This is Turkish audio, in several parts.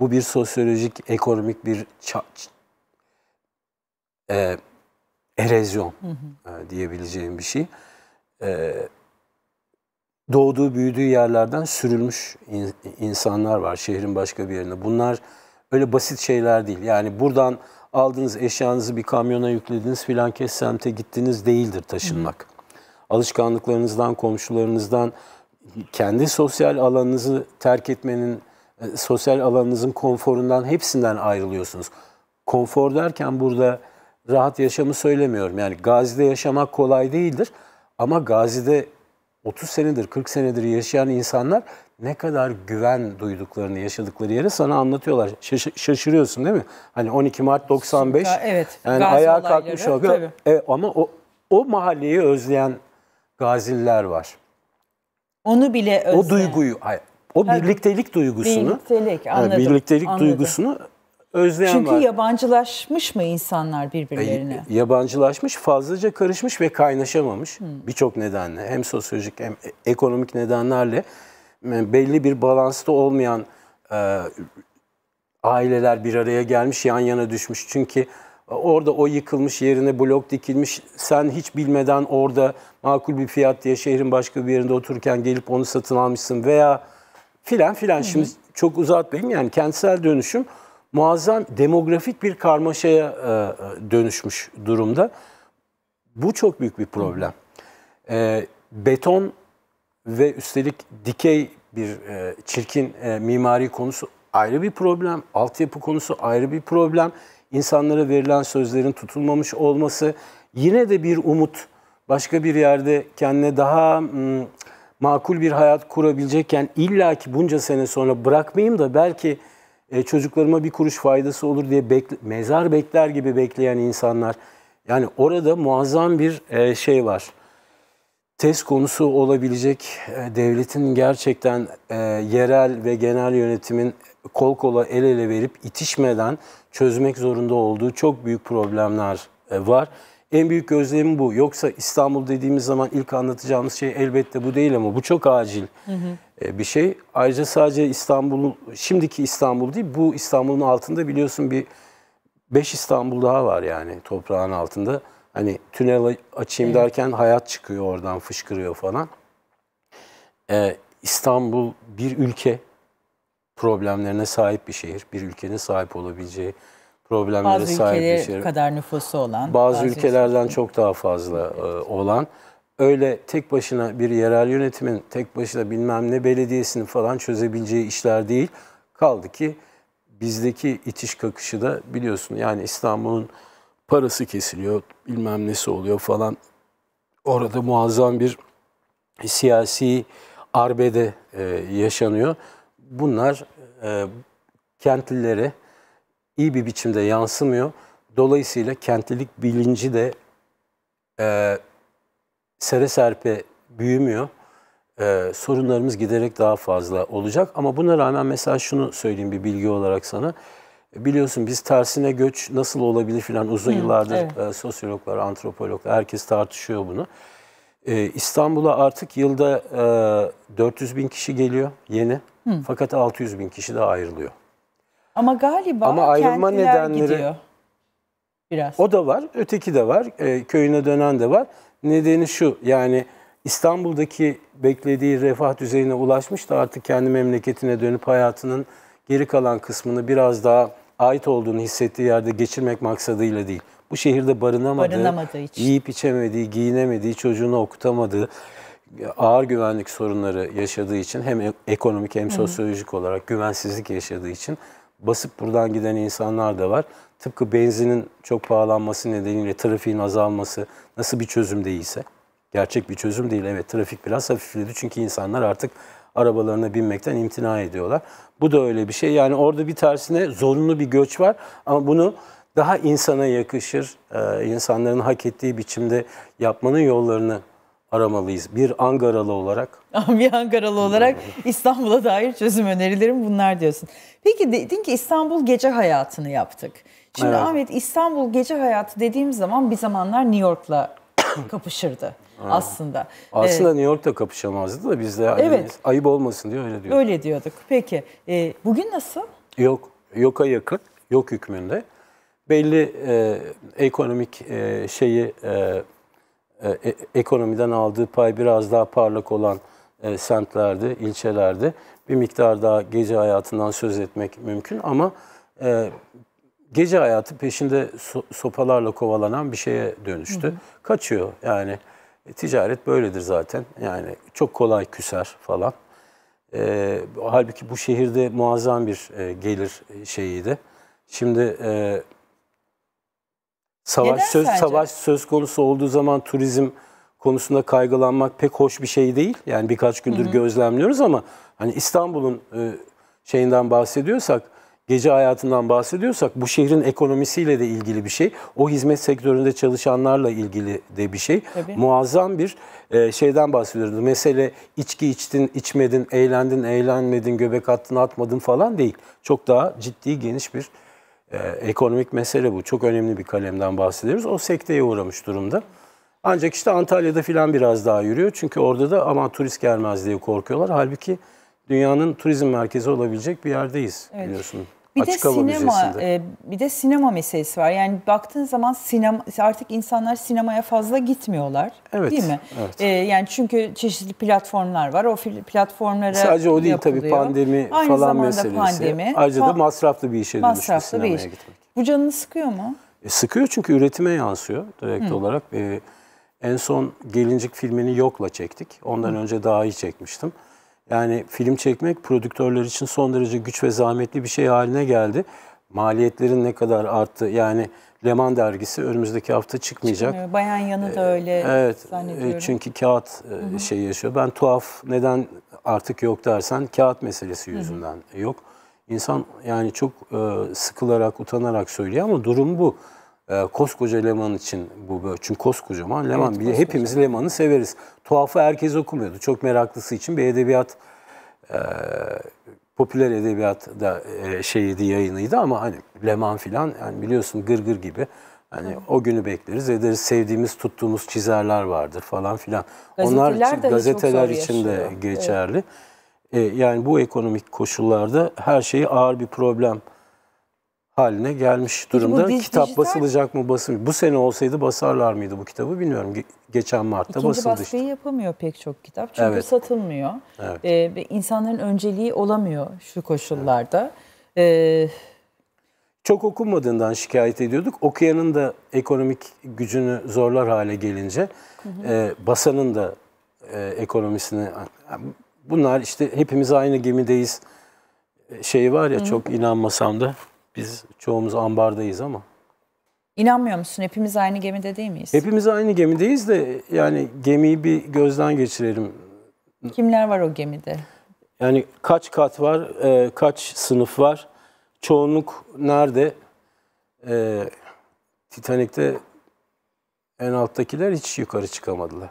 Bu bir sosyolojik, ekonomik bir e, erozyon hı hı. E, diyebileceğim bir şey. E, doğduğu, büyüdüğü yerlerden sürülmüş in, insanlar var şehrin başka bir yerine. Bunlar öyle basit şeyler değil. Yani buradan aldığınız eşyanızı bir kamyona yüklediniz filan kes semte gittiniz değildir taşınmak. Hı. Alışkanlıklarınızdan, komşularınızdan, kendi sosyal alanınızı terk etmenin e, sosyal alanınızın konforundan hepsinden ayrılıyorsunuz. Konfor derken burada rahat yaşamı söylemiyorum. Yani Gazi'de yaşamak kolay değildir ama Gazi'de 30 senedir, 40 senedir yaşayan insanlar ne kadar güven duyduklarını, yaşadıkları yeri sana anlatıyorlar. Şaş şaşırıyorsun değil mi? Hani 12 Mart 95. evet. Yani Gazi ayağa kalkmış oluyor. Evet, ama o o mahalleyi özleyen gaziller var. Onu bile özleyen. O duyguyu o birliktelik duygusunu, birliktelik, anladım, birliktelik anladım. duygusunu özleyen Çünkü var. Çünkü yabancılaşmış mı insanlar birbirlerine? E, yabancılaşmış, fazlaca karışmış ve kaynaşamamış hmm. birçok nedenle. Hem sosyolojik hem e, ekonomik nedenlerle e, belli bir balansta olmayan e, aileler bir araya gelmiş, yan yana düşmüş. Çünkü e, orada o yıkılmış yerine blok dikilmiş. Sen hiç bilmeden orada makul bir fiyat diye şehrin başka bir yerinde otururken gelip onu satın almışsın veya filan filan. Hı hı. Şimdi çok uzatmayayım yani kentsel dönüşüm muazzam demografik bir karmaşaya e, e dönüşmüş durumda. Bu çok büyük bir problem. E, beton ve üstelik dikey bir e, çirkin e, mimari konusu ayrı bir problem. Altyapı konusu ayrı bir problem. İnsanlara verilen sözlerin tutulmamış olması yine de bir umut. Başka bir yerde kendine daha... Im, hmm, makul bir hayat kurabilecekken illa ki bunca sene sonra bırakmayayım da belki e, çocuklarıma bir kuruş faydası olur diye bekle, mezar bekler gibi bekleyen insanlar. Yani orada muazzam bir e, şey var. Test konusu olabilecek e, devletin gerçekten e, yerel ve genel yönetimin kol kola el ele verip itişmeden çözmek zorunda olduğu çok büyük problemler var. En büyük gözlemim bu. Yoksa İstanbul dediğimiz zaman ilk anlatacağımız şey elbette bu değil ama bu çok acil hı hı. E, bir şey. Ayrıca sadece İstanbul, şimdiki İstanbul değil, bu İstanbul'un altında biliyorsun bir beş İstanbul daha var yani toprağın altında. Hani tünel açayım evet. derken hayat çıkıyor oradan fışkırıyor falan. Ee, İstanbul bir ülke problemlerine sahip bir şehir. Bir ülkenin sahip olabileceği problemlere bazı sahip bir şehir. kadar nüfusu olan. Bazı, bazı ülkelerden ülke. çok daha fazla evet. olan. Öyle tek başına bir yerel yönetimin, tek başına bilmem ne belediyesini falan çözebileceği işler değil. Kaldı ki bizdeki itiş kakışı da biliyorsun yani İstanbul'un parası kesiliyor, bilmem nesi oluyor falan. Orada muazzam bir siyasi arbede e, yaşanıyor. Bunlar e, kentlilere, iyi bir biçimde yansımıyor. Dolayısıyla kentlilik bilinci de e, sere serpe büyümüyor. E, sorunlarımız giderek daha fazla olacak. Ama buna rağmen mesela şunu söyleyeyim bir bilgi olarak sana. Biliyorsun biz tersine göç nasıl olabilir filan uzun Hı, yıllardır evet. e, sosyologlar, antropologlar herkes tartışıyor bunu. E, İstanbul'a artık yılda e, 400 bin kişi geliyor yeni. Hı. Fakat 600 bin kişi de ayrılıyor. Ama galiba Ama ayrılma nedenleri gidiyor. Biraz. O da var, öteki de var. E, köyüne dönen de var. Nedeni şu yani İstanbul'daki beklediği refah düzeyine ulaşmış da artık kendi memleketine dönüp hayatının geri kalan kısmını biraz daha ait olduğunu hissettiği yerde geçirmek maksadıyla değil. Bu şehirde barınamadığı, barınamadığı için. yiyip içemediği, giyinemediği, çocuğunu okutamadığı, ağır güvenlik sorunları yaşadığı için hem e-, ekonomik hem sosyolojik olarak güvensizlik yaşadığı için basıp buradan giden insanlar da var. Tıpkı benzinin çok pahalanması nedeniyle trafiğin azalması nasıl bir çözüm değilse, gerçek bir çözüm değil. Evet trafik biraz hafifledi çünkü insanlar artık arabalarına binmekten imtina ediyorlar. Bu da öyle bir şey. Yani orada bir tersine zorunlu bir göç var ama bunu daha insana yakışır, e, insanların hak ettiği biçimde yapmanın yollarını aramalıyız. Bir Ankaralı olarak. bir Ankaralı olarak İstanbul'a dair çözüm önerilerim bunlar diyorsun. Peki dedin ki İstanbul gece hayatını yaptık. Şimdi evet. Ahmet İstanbul gece hayatı dediğim zaman bir zamanlar New York'la kapışırdı aslında. Aslında ee, New York'ta kapışamazdı da biz de hani evet. Hani ayıp olmasın diye öyle diyorduk. Öyle diyorduk. Peki e, bugün nasıl? Yok, yoka yakın, yok hükmünde. Belli e, ekonomik e, şeyi e, e, e, ekonomiden aldığı pay biraz daha parlak olan e, semtlerde, ilçelerde bir miktar daha gece hayatından söz etmek mümkün ama e, gece hayatı peşinde so sopalarla kovalanan bir şeye dönüştü. Hı hı. Kaçıyor yani. E, ticaret böyledir zaten. Yani çok kolay küser falan. E, halbuki bu şehirde muazzam bir e, gelir e, şeyiydi. Şimdi e, Savaş Neden söz sence? savaş söz konusu olduğu zaman turizm konusunda kaygılanmak pek hoş bir şey değil. Yani birkaç gündür Hı-hı. gözlemliyoruz ama hani İstanbul'un e, şeyinden bahsediyorsak, gece hayatından bahsediyorsak bu şehrin ekonomisiyle de ilgili bir şey. O hizmet sektöründe çalışanlarla ilgili de bir şey. Tabii. Muazzam bir e, şeyden bahsediyoruz. Mesele içki içtin, içmedin, eğlendin, eğlenmedin, göbek attın, atmadın falan değil. Çok daha ciddi, geniş bir e, ekonomik mesele bu. Çok önemli bir kalemden bahsediyoruz. O sekteye uğramış durumda. Ancak işte Antalya'da filan biraz daha yürüyor. Çünkü orada da aman turist gelmez diye korkuyorlar. Halbuki dünyanın turizm merkezi olabilecek bir yerdeyiz evet. biliyorsun. Bir Açık de sinema, e, bir de sinema meselesi var. Yani baktığın zaman sinema artık insanlar sinemaya fazla gitmiyorlar, evet, değil mi? Evet. E, yani çünkü çeşitli platformlar var. O platformlara sadece o değil tabii pandemi Aynı falan meselesi. Pandemi. Ayrıca da masraflı bir işe dönüştü masraflı bir iş. gitmek. Bu canını sıkıyor mu? E, sıkıyor çünkü üretime yansıyor direkt Hı. olarak. E, en son Gelincik filmini Yok'la çektik. Ondan Hı. önce daha iyi çekmiştim. Yani film çekmek prodüktörler için son derece güç ve zahmetli bir şey haline geldi. Maliyetlerin ne kadar arttı? Yani Leman dergisi önümüzdeki hafta çıkmayacak. Çıkmıyor. Bayan yanı da ee, öyle evet, e, zannediyorum. Çünkü kağıt e, hı şey yaşıyor. Ben tuhaf neden artık yok dersen kağıt meselesi yüzünden Hı-hı. yok. İnsan yani çok e, sıkılarak, utanarak söylüyor ama durum bu e, koskoca Leman için bu böyle. Çünkü koskocaman Leman. Evet, koskoca. hepimiz Leman'ı severiz. Tuhafı herkes okumuyordu. Çok meraklısı için bir edebiyat e, popüler edebiyat da e, şeydi yayınıydı ama hani Leman filan yani biliyorsun gırgır gır gibi. Hani Hı. o günü bekleriz ederiz. Sevdiğimiz, tuttuğumuz çizerler vardır falan filan. Gazeteler Onlar için, gazeteler için de geçerli. Evet. E, yani bu ekonomik koşullarda her şeyi ağır bir problem haline gelmiş durumda. Bu Kitap dijital... basılacak mı basılmıyor? Bu sene olsaydı basarlar mıydı bu kitabı bilmiyorum. geçen Mart'ta İkinci basıldı baskıyı işte. yapamıyor pek çok kitap çünkü evet. satılmıyor. Evet. Ee, ve insanların önceliği olamıyor şu koşullarda. Evet. Ee, çok okunmadığından şikayet ediyorduk. Okuyanın da ekonomik gücünü zorlar hale gelince hı hı. E, basanın da e, ekonomisini bunlar işte hepimiz aynı gemideyiz e, şeyi var ya hı hı. çok inanmasam da biz çoğumuz ambardayız ama. İnanmıyor musun? Hepimiz aynı gemide değil miyiz? Hepimiz aynı gemideyiz de yani gemiyi bir gözden geçirelim. Kimler var o gemide? Yani kaç kat var, e, kaç sınıf var, çoğunluk nerede? E, Titanik'te en alttakiler hiç yukarı çıkamadılar.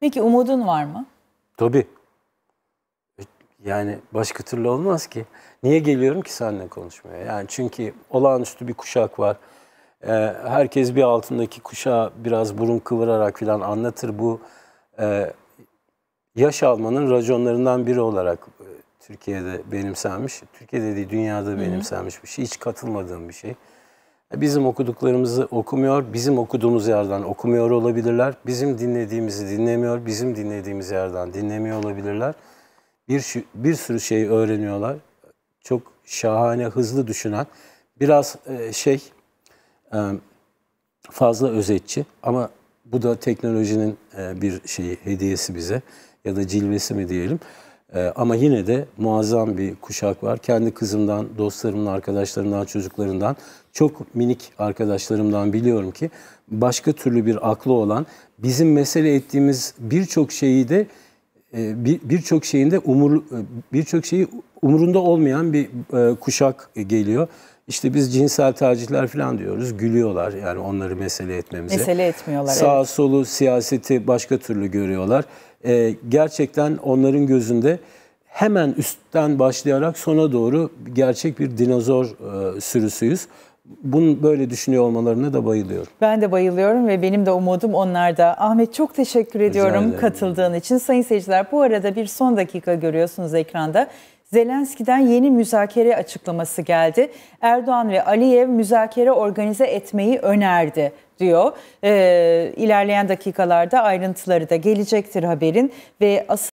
Peki umudun var mı? Tabii. Yani başka türlü olmaz ki. Niye geliyorum ki seninle konuşmaya? Yani çünkü olağanüstü bir kuşak var. Ee, herkes bir altındaki kuşağı biraz burun kıvırarak falan anlatır. Bu e, yaş almanın raconlarından biri olarak e, Türkiye'de benimsenmiş. Türkiye'de değil dünyada benimsenmiş bir şey. Hiç katılmadığım bir şey. E, bizim okuduklarımızı okumuyor, bizim okuduğumuz yerden okumuyor olabilirler. Bizim dinlediğimizi dinlemiyor, bizim dinlediğimiz yerden dinlemiyor olabilirler bir, bir sürü şey öğreniyorlar. Çok şahane, hızlı düşünen, biraz e, şey e, fazla özetçi ama bu da teknolojinin e, bir şeyi, hediyesi bize ya da cilvesi mi diyelim. Ama yine de muazzam bir kuşak var. Kendi kızımdan, dostlarımdan, arkadaşlarımdan, çocuklarından, çok minik arkadaşlarımdan biliyorum ki başka türlü bir aklı olan, bizim mesele ettiğimiz birçok şeyi de e, birçok bir şeyinde umur e, birçok şeyi umurunda olmayan bir e, kuşak geliyor. İşte biz cinsel tercihler falan diyoruz. Gülüyorlar yani onları mesele etmemize. Mesele etmiyorlar. Sağ evet. solu siyaseti başka türlü görüyorlar. Ee, gerçekten onların gözünde hemen üstten başlayarak sona doğru gerçek bir dinozor e, sürüsüyüz bunu böyle düşünüyor olmalarına da bayılıyorum. Ben de bayılıyorum ve benim de umudum onlarda. Ahmet çok teşekkür ediyorum katıldığın için. Sayın seyirciler bu arada bir son dakika görüyorsunuz ekranda. Zelenski'den yeni müzakere açıklaması geldi. Erdoğan ve Aliyev müzakere organize etmeyi önerdi diyor. Ee, ilerleyen dakikalarda ayrıntıları da gelecektir haberin ve asıl